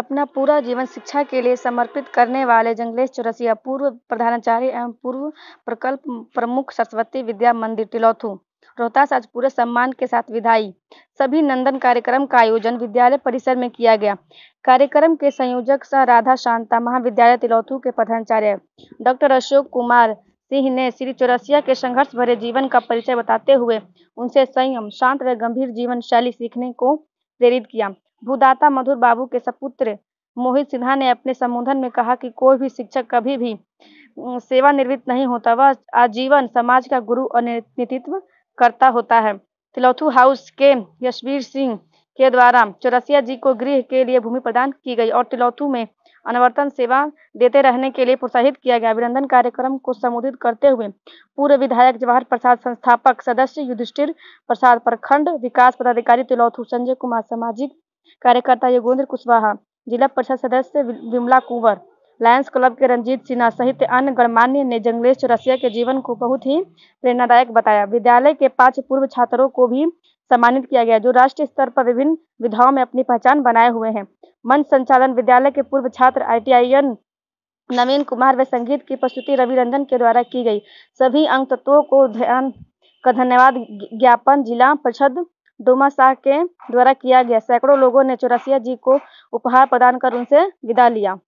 अपना पूरा जीवन शिक्षा के लिए समर्पित करने वाले जंगलेश चौरसिया पूर्व प्रधानाचार्य एवं पूर्व प्रकल्प प्रमुख सरस्वती विद्या मंदिर तिलौथू रोहतास आज पूरे सम्मान के साथ विधाई सभी नंदन कार्यक्रम का आयोजन विद्यालय परिसर में किया गया कार्यक्रम के संयोजक सह राधा शांता महाविद्यालय तिलौथू के प्रधानाचार्य डॉक्टर अशोक कुमार सिंह ने श्री चौरसिया के संघर्ष भरे जीवन का परिचय बताते हुए उनसे संयम शांत व गंभीर जीवन शैली सीखने को प्रेरित किया भूदाता मधुर बाबू के सपुत्र मोहित सिन्हा ने अपने संबोधन में कहा कि कोई भी शिक्षक कभी भी सेवानिवृत्त नहीं होता वह आजीवन समाज का गुरु और नेतृत्व करता होता है तिलौथु हाउस के यशवीर सिंह के द्वारा चौरसिया जी को गृह के लिए भूमि प्रदान की गई और तिलौथु में अनवर्तन सेवा देते रहने के लिए प्रोत्साहित किया गया अभिनंदन कार्यक्रम को संबोधित करते हुए पूर्व विधायक जवाहर प्रसाद संस्थापक सदस्य युधिष्ठिर प्रसाद प्रखंड विकास पदाधिकारी तिलौथु संजय कुमार सामाजिक कार्यकर्ता योगेंद्र कुशवाहा जिला परिषद सदस्य विमला कुंवर लायंस क्लब के रंजीत सिन्हा सहित अन्य गणमान्य ने जंगलेश चौरसिया के जीवन को बहुत ही प्रेरणादायक बताया विद्यालय के पांच पूर्व छात्रों को भी सम्मानित किया गया जो राष्ट्रीय स्तर पर विभिन्न विधाओं में अपनी पहचान बनाए हुए हैं मंच संचालन विद्यालय के पूर्व छात्र आई नवीन कुमार व संगीत की प्रस्तुति रवि रंजन के द्वारा की गई सभी अंग तत्वों को ध्यान का धन्यवाद ज्ञापन जिला परिषद डोमा शाह के द्वारा किया गया सैकड़ों लोगों ने चौरसिया जी को उपहार प्रदान कर उनसे विदा लिया